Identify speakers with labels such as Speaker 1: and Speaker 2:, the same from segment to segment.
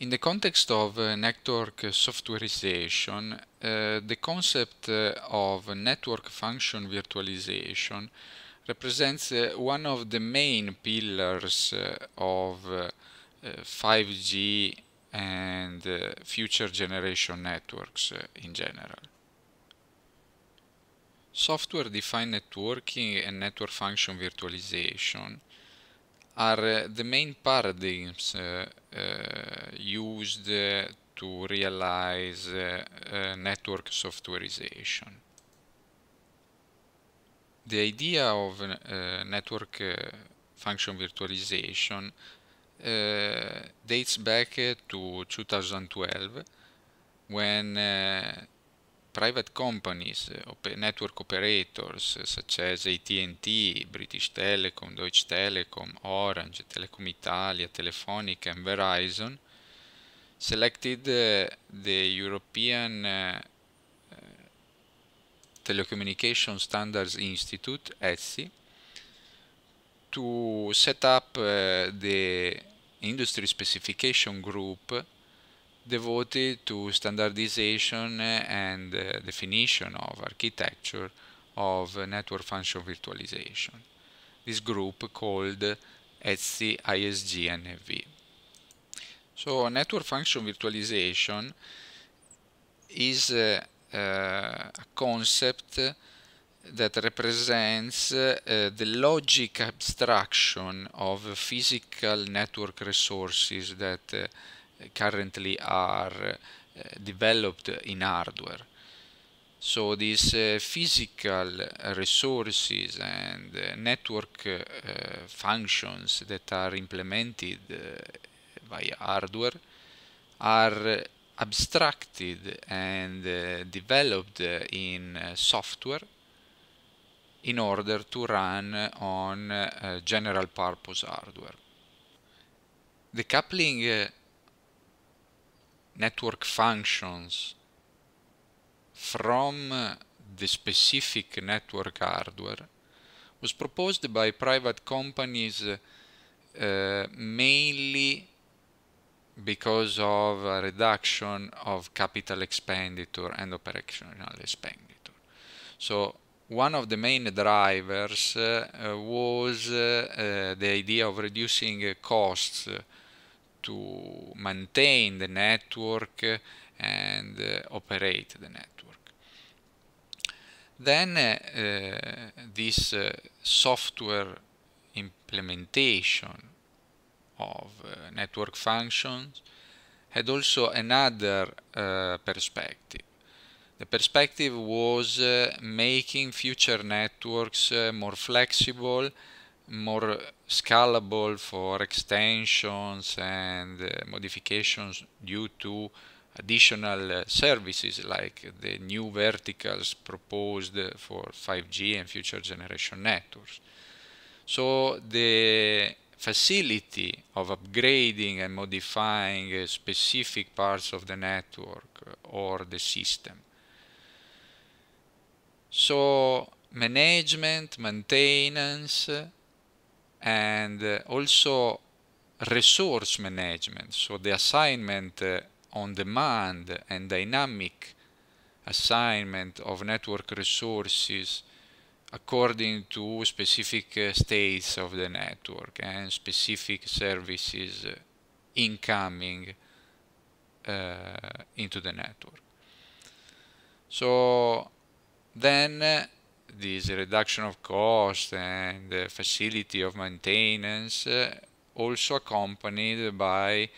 Speaker 1: In the context of uh, network softwareization, uh, the concept uh, of network function virtualization represents uh, one of the main pillars uh, of 5G uh, and future generation networks in general. Software-defined networking and network function virtualization are the main paradigms uh, uh, used to realize uh, network softwarization. The idea of network function virtualization dates back to 2012 when private companies, eh, network operators eh, such as AT&T, British Telecom, Deutsche Telecom, Orange, Telecom Italia, Telefonica and Verizon selected eh, the European Telecommunication Standards Institute, ETSI, to set up the industry specification group devoted to standardization and uh, definition of architecture of network function virtualization. This group called ETSI, ISG, So network function virtualization is uh, uh, a concept that represents uh, the logic abstraction of physical network resources that uh, currently are eh, developed in hardware. So these eh, physical resources and eh, network functions that are implemented by hardware are abstracted and uh, developed in uh, software in order to run on general purpose hardware. the coupling network functions from the specific network hardware was proposed by private companies uh, mainly because of a reduction of capital expenditure and operational expenditure. So one of the main drivers uh, was uh, uh the idea of reducing costs to maintain the network and uh, operate the network. Then uh, uh, this software implementation of network functions had also another perspective. The perspective was making future networks more flexible more scalable for extensions and uh, modifications due to additional uh, services like the new verticals proposed for 5G and future generation networks. So the facility of upgrading and modifying uh, specific parts of the network uh, or the system. So management, maintenance, and uh, also resource management, so the assignment uh, on demand and dynamic assignment of network resources according to specific uh, states of the network and specific services incoming uh, into the network. So then this reduction of cost and the facility of maintenance eh, also accompanied by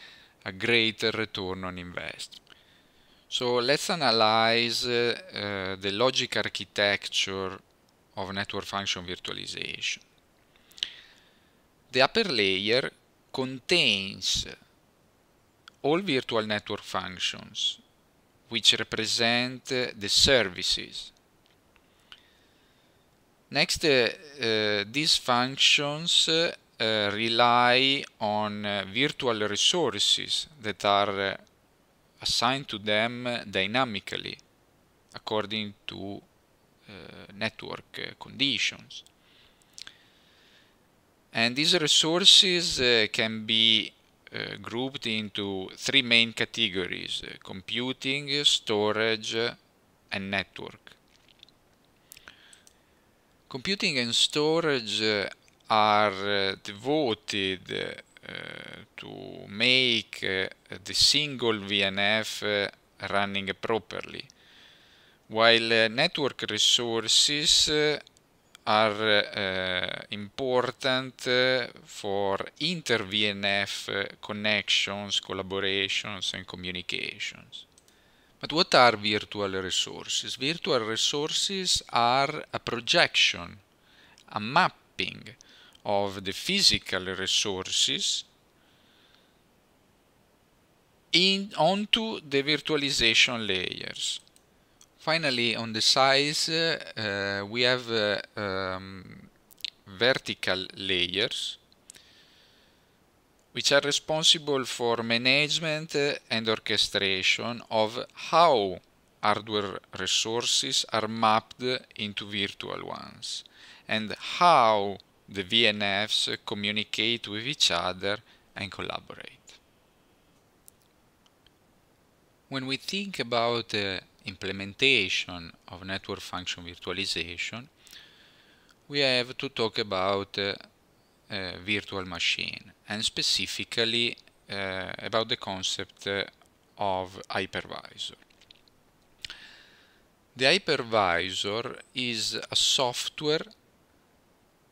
Speaker 1: a greater return on invest. So let's analyze uh, the logic architecture of network function virtualization. The upper layer contains all virtual network functions which represent the services Next, uh, uh, these functions uh, rely on virtual resources that are assigned to them dynamically according to network conditions. And these resources can be uh, grouped into three main categories uh, computing, storage, uh, and network. Computing and storage eh, are eh, devoted eh, to make the single VNF running properly, while network resources are uh, important for inter-VNF connections, collaborations and communications. But what are virtual resources? Virtual resources are a projection, a mapping of the physical resources in, onto the virtualization layers. Finally, on the size, uh, uh we have uh, um, vertical layers which are responsible for management and orchestration of how hardware resources are mapped into virtual ones and how the VNFs communicate with each other and collaborate. When we think about uh, implementation of network function virtualization, we have to talk about uh, uh, virtual machine and specifically uh, about the concept uh, of hypervisor. The hypervisor is a software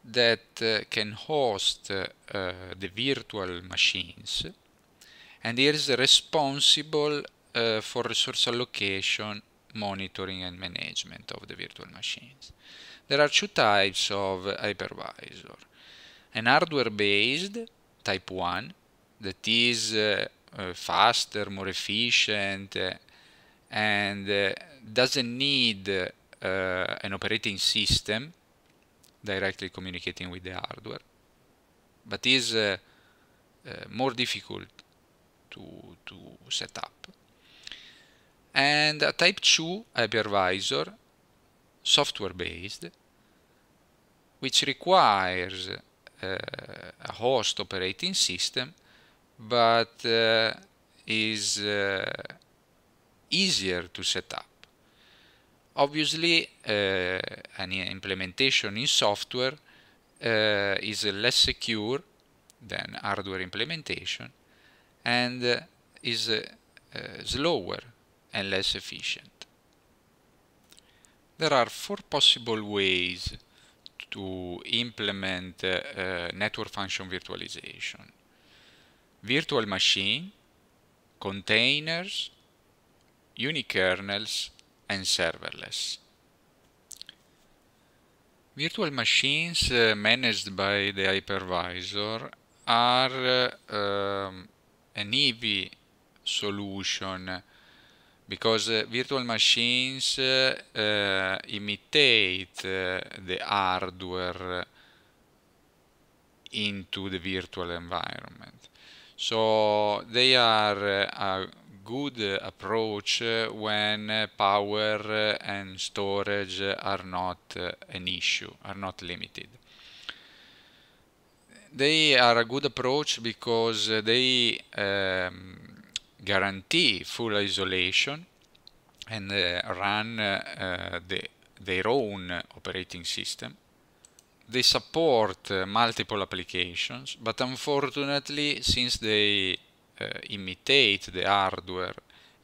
Speaker 1: that uh, can host uh, the virtual machines and is responsible for resource allocation, monitoring and management of the virtual machines. There are two types of hypervisor an hardware-based type 1 that is uh, uh, faster, more efficient, uh, and uh, doesn't need uh, uh, an operating system directly communicating with the hardware, but is more difficult to, to set up. And a type 2 hypervisor, software-based, which requires uh, a host operating system, but uh, is uh, easier to set up. Obviously, an implementation in software is less secure than hardware implementation and is slower and less efficient. There are four possible ways to implement uh, network function virtualization. Virtual machine, containers, unikernels, and serverless. Virtual machines uh, managed by the hypervisor are uh, um, an easy solution because uh, virtual machines uh, uh imitate uh, the hardware into the virtual environment. So they are uh, a good approach when power and storage are not an issue, are not limited they are a good approach because they um, guarantee full isolation and uh, run uh, the, their own operating system. They support uh, multiple applications, but unfortunately, since they uh, imitate the hardware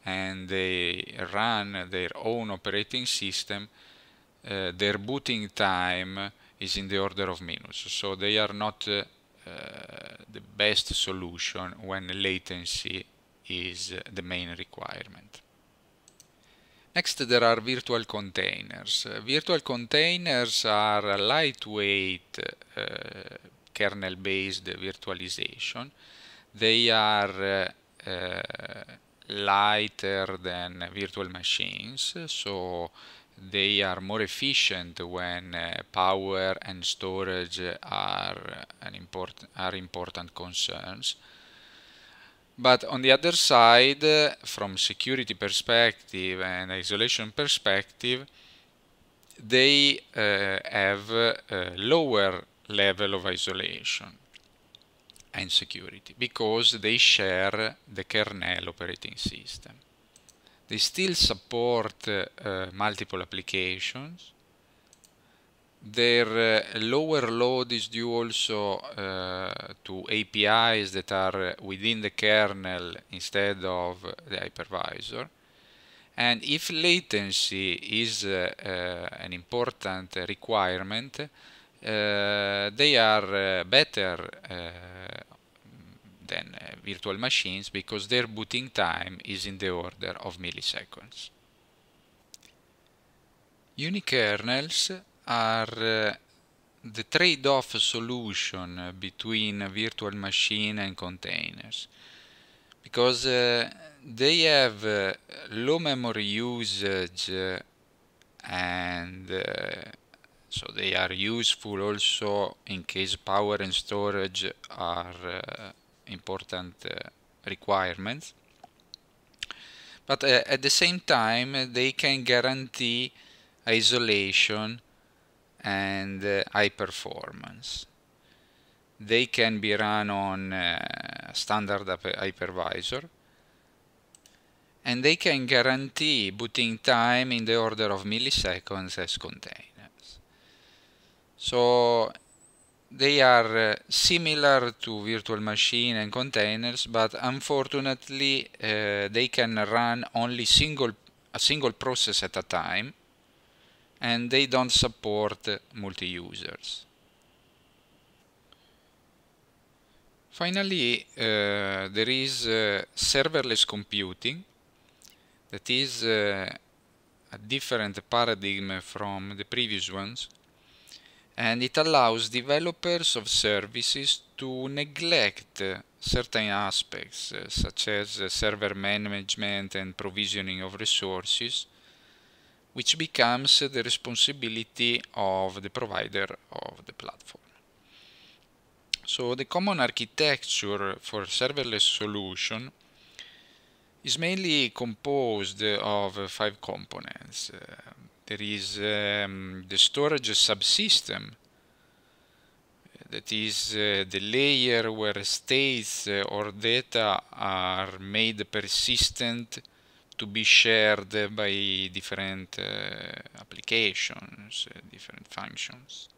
Speaker 1: and they run their own operating system, uh, their booting time is in the order of minutes. So they are not uh, the best solution when latency is uh, the main requirement. Next, there are virtual containers. Uh, virtual containers are lightweight uh, kernel-based virtualization. They are uh, uh, lighter than virtual machines, so they are more efficient when uh, power and storage are, an import are important concerns. But on the other side, from security perspective and isolation perspective, they uh, have a lower level of isolation and security because they share the kernel operating system. They still support uh, multiple applications their uh, lower load is due also uh, to APIs that are within the kernel instead of the hypervisor. And if latency is uh, uh, an important requirement, uh, they are better than virtual machines because their booting time is in the order of milliseconds. Unikernels are eh, the trade-off solution between virtual machine and containers because uh, they have uh, low memory usage uh, and so they are useful also in case power and storage are important requirements but at the same time they can guarantee isolation and uh, high performance. They can be run on uh, standard hypervisor and they can guarantee booting time in the order of milliseconds as containers. So they are uh, similar to virtual machine and containers, but unfortunately uh, they can run only single, a single process at a time and they don't support multi-users. Finally, uh, there is uh, serverless computing that is uh, a different paradigm from the previous ones and it allows developers of services to neglect uh, certain aspects uh, such as uh, server management and provisioning of resources which becomes the responsibility of the provider of the platform. So the common architecture for serverless solution is mainly composed of five components. Uh, there is um, the storage subsystem, that is uh, the layer where states uh, or data are made persistent to be shared by different uh, applications, uh, different functions.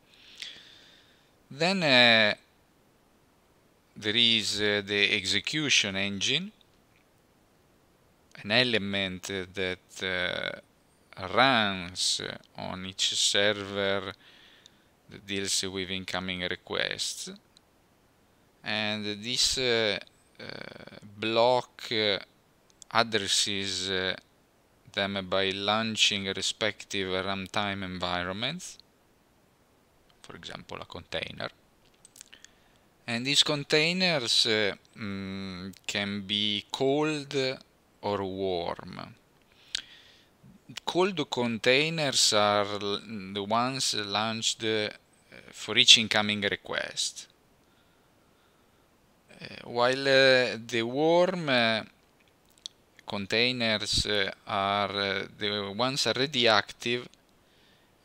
Speaker 1: Then uh, there is eh, the execution engine, an element that runs on each server that deals with incoming requests. And this block addresses uh, them by launching respective runtime environments, for example a container. And these containers uh, mm, can be cold or warm. Cold containers are the ones launched uh, for each incoming request. Uh, while uh, the warm uh, containers uh, are uh, the ones already active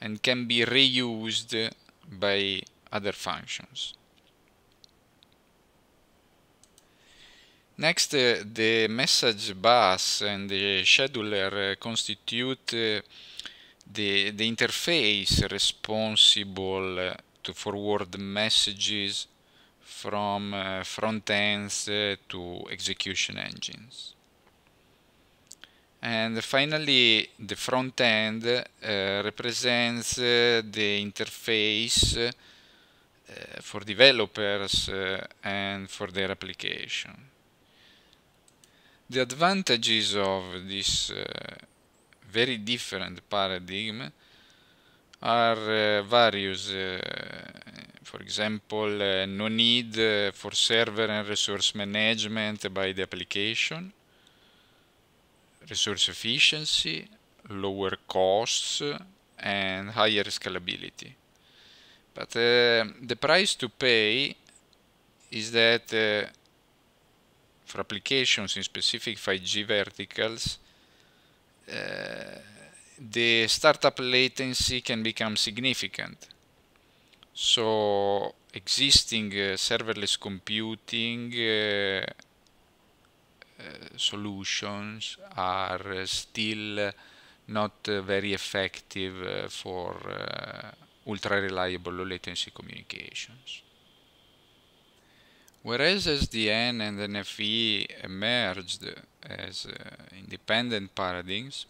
Speaker 1: and can be reused by other functions. Next, uh, the message bus and the scheduler uh, constitute uh, the, the interface responsible uh, to forward messages from uh, front ends to execution engines. And finally, the front end uh, represents uh, the interface uh, for developers uh, and for their application. The advantages of this uh, very different paradigm are uh, various, for example, no need for server and resource management by the application, resource efficiency, lower costs, and higher scalability. But uh, the price to pay is that uh, for applications in specific 5G verticals, uh, the startup latency can become significant. So existing uh, serverless computing uh, Eh, solutions are eh, still not very effective eh, for ultra-reliable low-latency communications. Whereas SDN and NFV emerged as independent paradigms,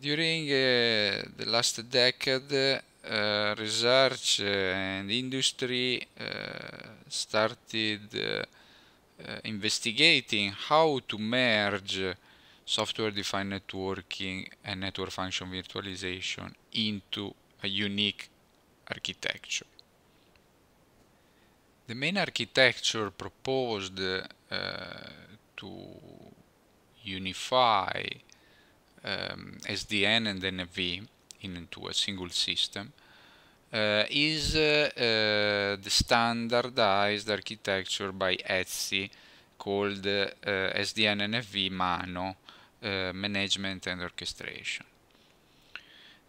Speaker 1: during uh, the last decade, uh, research and industry uh, started uh, investigating how to merge software-defined networking and network function virtualization into a unique architecture. The main architecture proposed uh, to unify um, SDN and NFV into a single system uh, is uh, uh, the standardized architecture by Etsy called uh, SDN NFV MANO, Management and Orchestration.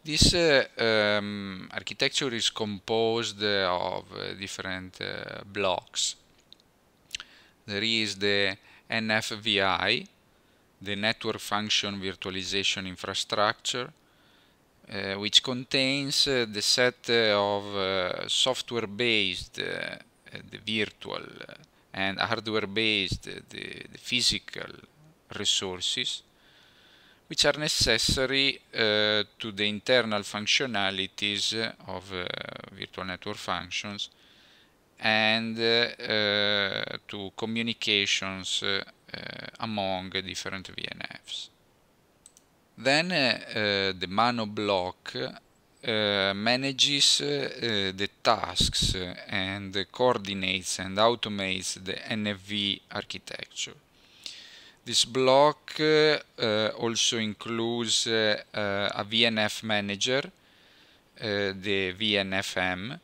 Speaker 1: This um, architecture is composed of different blocks. There is the NFVI, the Network Function Virtualization Infrastructure, uh, which contains uh, the set uh, of uh, software-based, uh, the virtual, and hardware-based, the, the, physical resources, which are necessary to the internal functionalities of virtual network functions and to communications among different VNFs. Then uh, uh, the Mano block uh, manages the tasks and coordinates and automates the NFV architecture. This block also includes a VNF manager, the VNFM,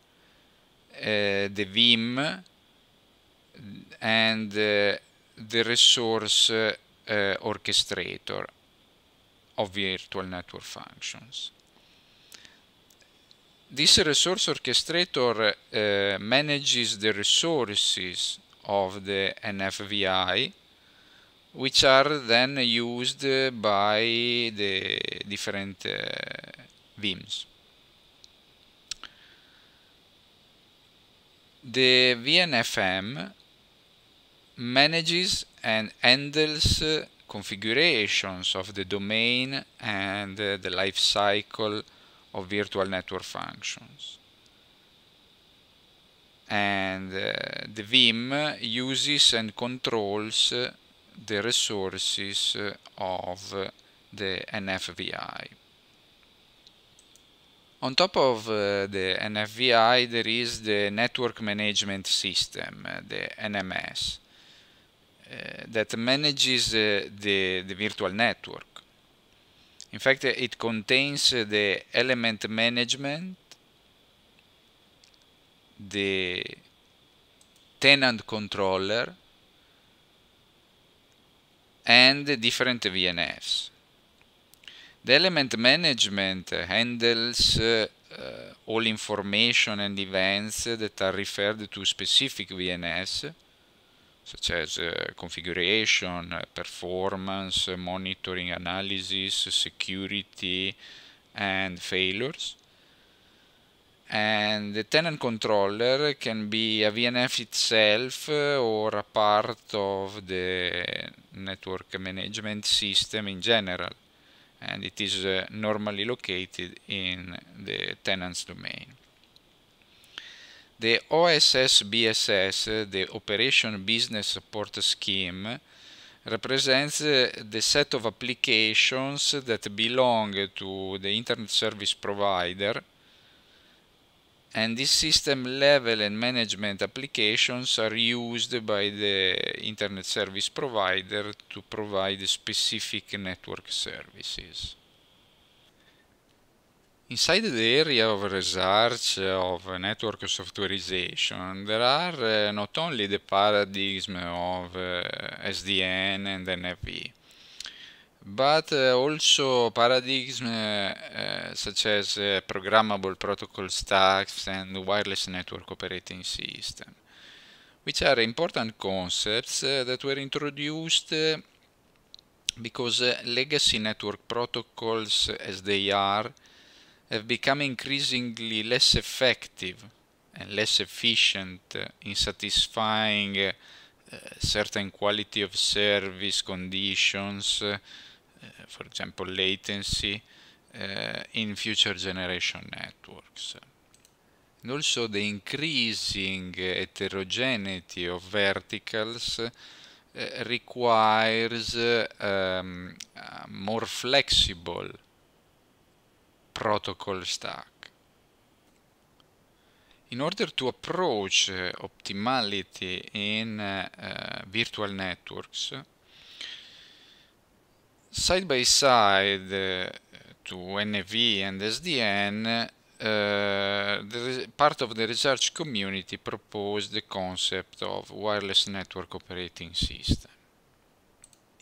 Speaker 1: the Vim, and the resource orchestrator of virtual network functions. This resource orchestrator uh, manages the resources of the NFVI which are then used by the different uh, eh, VIMs. The VNFM manages and handles configurations of the domain and uh, the life cycle of virtual network functions. And uh, the Vim uses and controls uh, the resources uh, of uh, the NFVI. On top of uh, the NFVI, there is the Network Management System, the NMS Eh, that manages eh, the, the virtual network. In fact, eh, it contains the element management, the tenant controller, and different VNFs. The element management handles uh, all information and events that are referred to specific VNFs such as uh, configuration, uh, performance, uh, monitoring analysis, security, and failures. And the tenant controller can be a VNF itself uh, or a part of the network management system in general. And it is uh, normally located in the tenant's domain. The OSS BSS, the Operation Business Support Scheme, represents uh, the set of applications that belong to the Internet Service Provider and these system level and management applications are used by the Internet Service Provider to provide specific network services. Inside the area of research of network softwareization, there are uh, not only the paradigm of uh, SDN and NFV, but uh, also paradigms uh, uh, such as uh, programmable protocol stacks and wireless network operating system, which are important concepts that were introduced because legacy network protocols, as they are, have become increasingly less effective and less efficient in satisfying uh, certain quality of service conditions, uh, for example latency, uh, in future generation networks. And also the increasing uh, heterogeneity of verticals uh, requires um, more flexible protocol stack. In order to approach eh, optimality in uh, virtual networks, side by side to NV and SDN, part of the research community proposed the concept of wireless network operating system.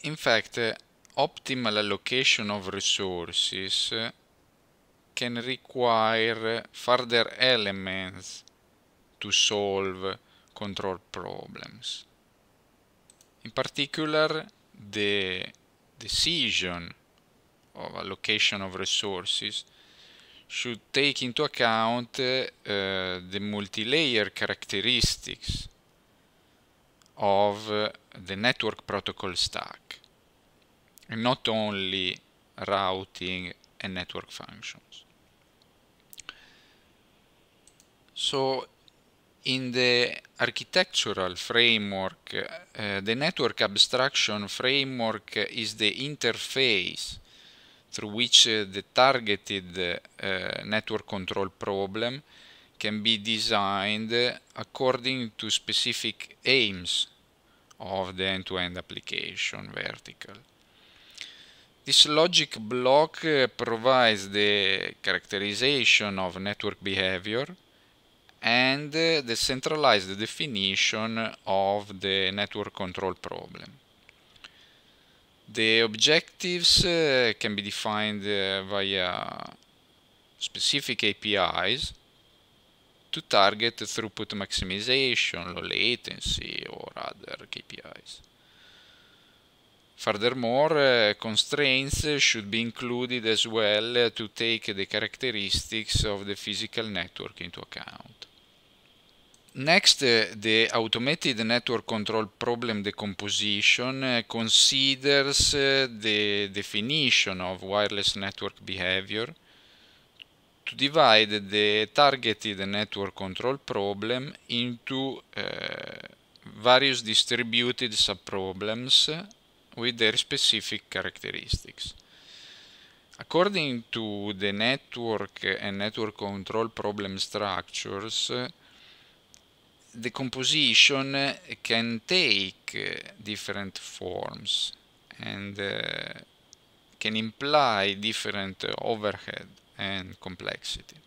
Speaker 1: In fact, optimal allocation of resources can require further elements to solve control problems. In particular, the decision of allocation of resources should take into account uh, the multi-layer characteristics of uh, the network protocol stack and not only routing and network functions. So in the architectural framework, uh, the network abstraction framework is the interface through which uh, the targeted uh, network control problem can be designed according to specific aims of the end-to-end -end application vertical. This logic block provides the characterization of network behavior and the centralized definition of the network control problem. The objectives uh, can be defined uh, via specific APIs to target throughput maximization, low latency, or other KPIs. Furthermore, uh, constraints should be included as well to take the characteristics of the physical network into account next, uh, the automated network control problem decomposition uh, considers uh, the definition of wireless network behavior to divide the targeted network control problem into uh, various distributed subproblems with their specific characteristics. According to the network and network control problem structures, the composition can take uh, different forms and uh, can imply different uh, overhead and complexity.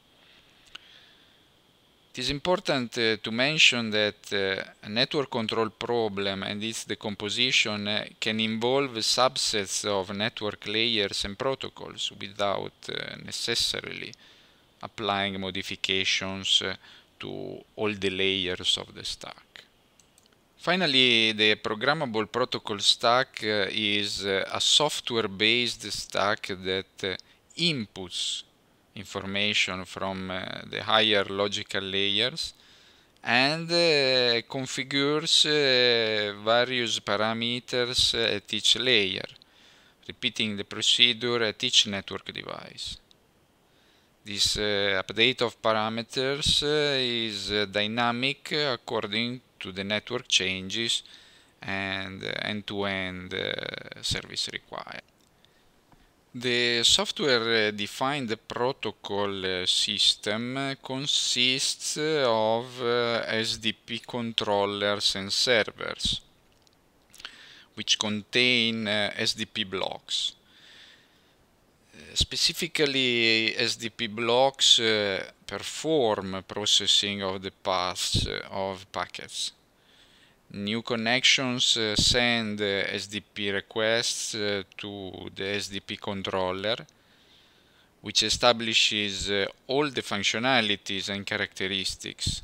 Speaker 1: It is important uh, to mention that uh, a network control problem and its decomposition uh, can involve subsets of network layers and protocols without uh, necessarily applying modifications to all the layers of the stack. Finally, the programmable protocol stack uh, is uh, a software-based stack that uh, inputs information from uh, the higher logical layers and uh, configures uh, various parameters at each layer, repeating the procedure at each network device. This uh, update of parameters uh, is uh, dynamic according to the network changes and end-to-end -end, service required. The software-defined protocol system consists of SDP controllers and servers, which contain SDP blocks specifically SDP blocks uh, perform processing of the paths uh, of packets. New connections uh, send uh, SDP requests uh, to the SDP controller which establishes uh, all the functionalities and characteristics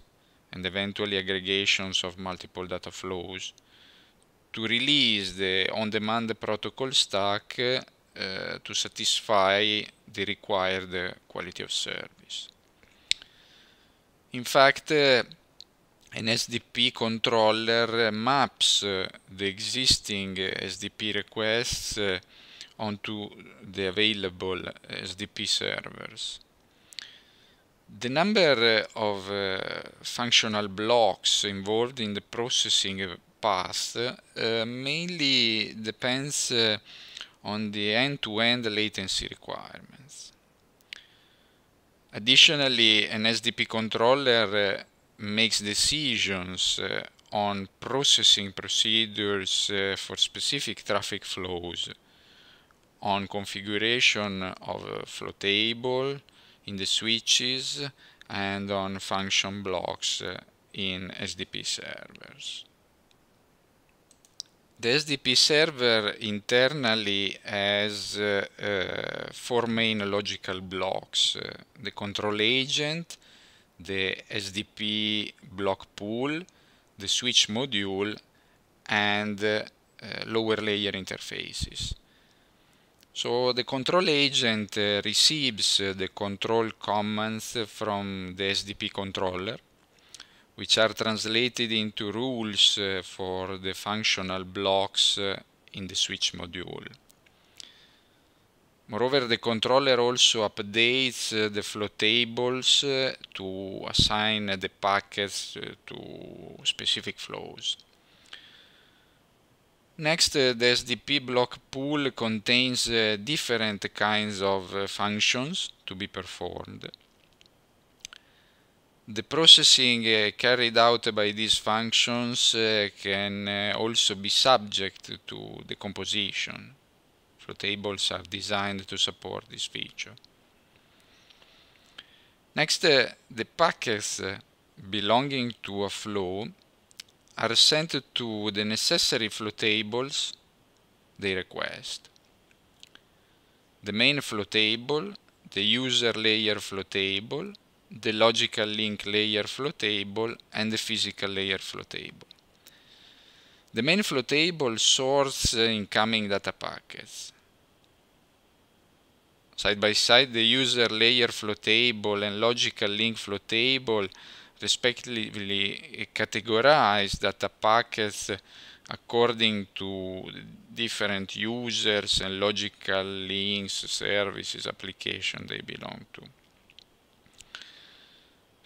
Speaker 1: and eventually aggregations of multiple data flows to release the on-demand protocol stack uh, to satisfy the required uh, quality of service. In fact, uh, an SDP controller maps the existing SDP requests onto the available SDP servers. The number of functional blocks involved in the processing path mainly depends on the end-to-end -end latency requirements. Additionally, an SDP controller uh, makes decisions uh, on processing procedures uh, for specific traffic flows, on configuration of uh, flow table in the switches, and on function blocks uh, in SDP servers. The SDP server internally has uh, uh, four main logical blocks. Uh, the control agent, the SDP block pool, the switch module, and uh, uh, lower layer interfaces. So the control agent uh, receives the control commands from the SDP controller which are translated into rules uh, for the functional blocks uh, in the switch module. Moreover, the controller also updates uh, the flow tables to assign the packets to specific flows. Next, the SDP block pool contains different kinds of functions to be performed. The processing uh, carried out by these functions uh, can uh, also be subject to decomposition. So tables are designed to support this feature. Next, the packets belonging to a flow are sent to the necessary flow tables they request. The main flow table, the user layer flow table, the logical link layer flow table and the physical layer flow table. The main flow table sorts incoming data packets. Side by side, the user layer flow table and logical link flow table respectively categorize data packets according to different users and logical links, services, application they belong to.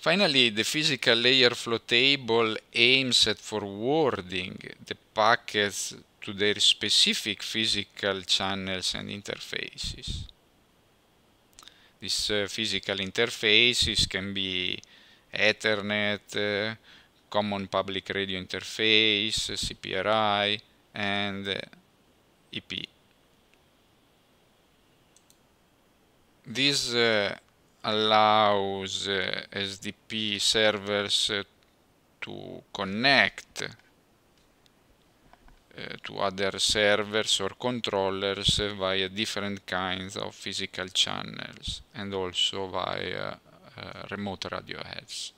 Speaker 1: Finally, the physical layer flow table aims at forwarding the packets to their specific physical channels and interfaces. These uh, physical interfaces can be Ethernet, uh, Common Public Radio Interface, uh, CPRI, and uh, EP. These uh, allows uh, eh, SDP servers eh, to connect eh, to other servers or controllers via different kinds of physical channels and also via remote radio heads.